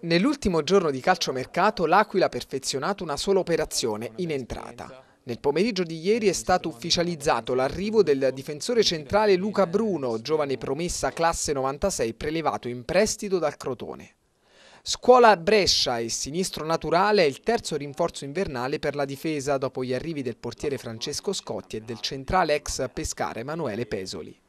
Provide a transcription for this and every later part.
Nell'ultimo giorno di calciomercato l'Aquila ha perfezionato una sola operazione in entrata. Nel pomeriggio di ieri è stato ufficializzato l'arrivo del difensore centrale Luca Bruno, giovane promessa classe 96 prelevato in prestito dal Crotone. Scuola Brescia e Sinistro Naturale è il terzo rinforzo invernale per la difesa dopo gli arrivi del portiere Francesco Scotti e del centrale ex pescare Emanuele Pesoli.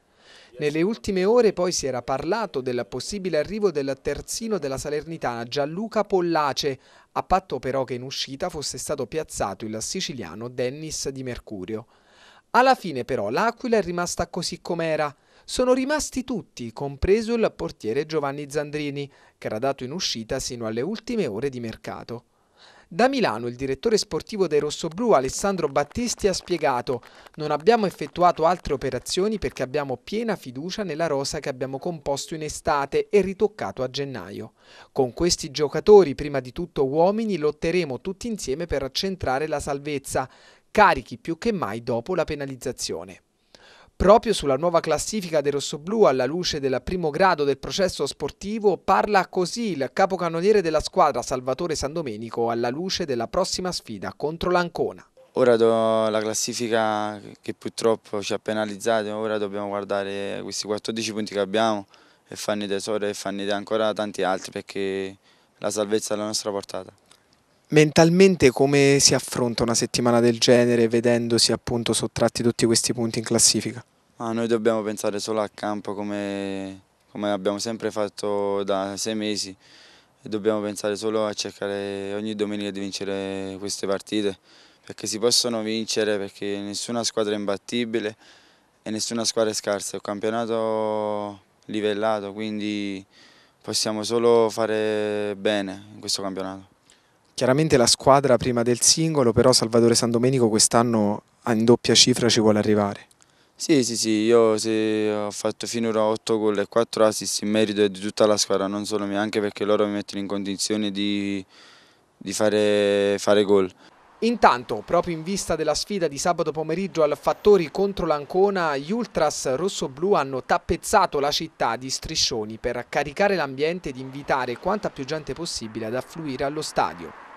Nelle ultime ore poi si era parlato del possibile arrivo del terzino della Salernitana Gianluca Pollace, a patto però che in uscita fosse stato piazzato il siciliano Dennis Di Mercurio. Alla fine però l'Aquila è rimasta così com'era. Sono rimasti tutti, compreso il portiere Giovanni Zandrini, che era dato in uscita sino alle ultime ore di mercato. Da Milano il direttore sportivo dei Rossoblu Alessandro Battisti ha spiegato «Non abbiamo effettuato altre operazioni perché abbiamo piena fiducia nella rosa che abbiamo composto in estate e ritoccato a gennaio. Con questi giocatori, prima di tutto uomini, lotteremo tutti insieme per accentrare la salvezza, carichi più che mai dopo la penalizzazione». Proprio sulla nuova classifica del rossoblù alla luce del primo grado del processo sportivo parla così il capocannoniere della squadra Salvatore Sandomenico alla luce della prossima sfida contro l'Ancona. Ora la classifica che purtroppo ci ha penalizzato, ora dobbiamo guardare questi 14 punti che abbiamo e farne tesoro e farne ancora tanti altri perché la salvezza è alla nostra portata. Mentalmente come si affronta una settimana del genere vedendosi appunto sottratti tutti questi punti in classifica? Ma noi dobbiamo pensare solo a campo come, come abbiamo sempre fatto da sei mesi e dobbiamo pensare solo a cercare ogni domenica di vincere queste partite perché si possono vincere perché nessuna squadra è imbattibile e nessuna squadra è scarsa, è un campionato livellato quindi possiamo solo fare bene in questo campionato. Chiaramente la squadra prima del singolo, però Salvatore San Domenico quest'anno in doppia cifra ci vuole arrivare. Sì, sì, sì, io ho fatto finora 8 gol e 4 assist in merito di tutta la squadra, non solo mia, anche perché loro mi mettono in condizione di, di fare, fare gol. Intanto, proprio in vista della sfida di sabato pomeriggio al Fattori contro l'Ancona, gli Ultras rossoblù hanno tappezzato la città di striscioni per caricare l'ambiente ed invitare quanta più gente possibile ad affluire allo stadio.